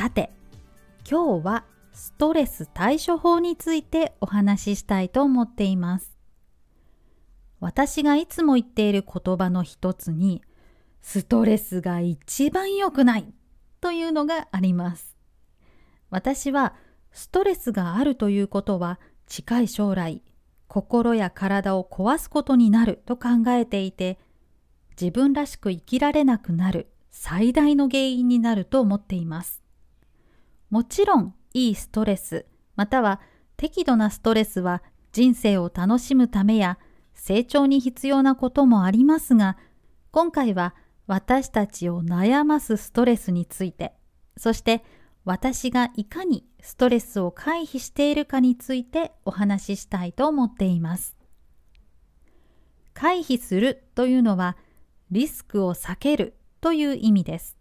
さて今日はストレス対処法についてお話ししたいと思っています私がいつも言っている言葉の一つにストレスが一番良くないというのがあります私はストレスがあるということは近い将来心や体を壊すことになると考えていて自分らしく生きられなくなる最大の原因になると思っていますもちろんいいストレスまたは適度なストレスは人生を楽しむためや成長に必要なこともありますが今回は私たちを悩ますストレスについてそして私がいかにストレスを回避しているかについてお話ししたいと思っています。回避するというのはリスクを避けるという意味です。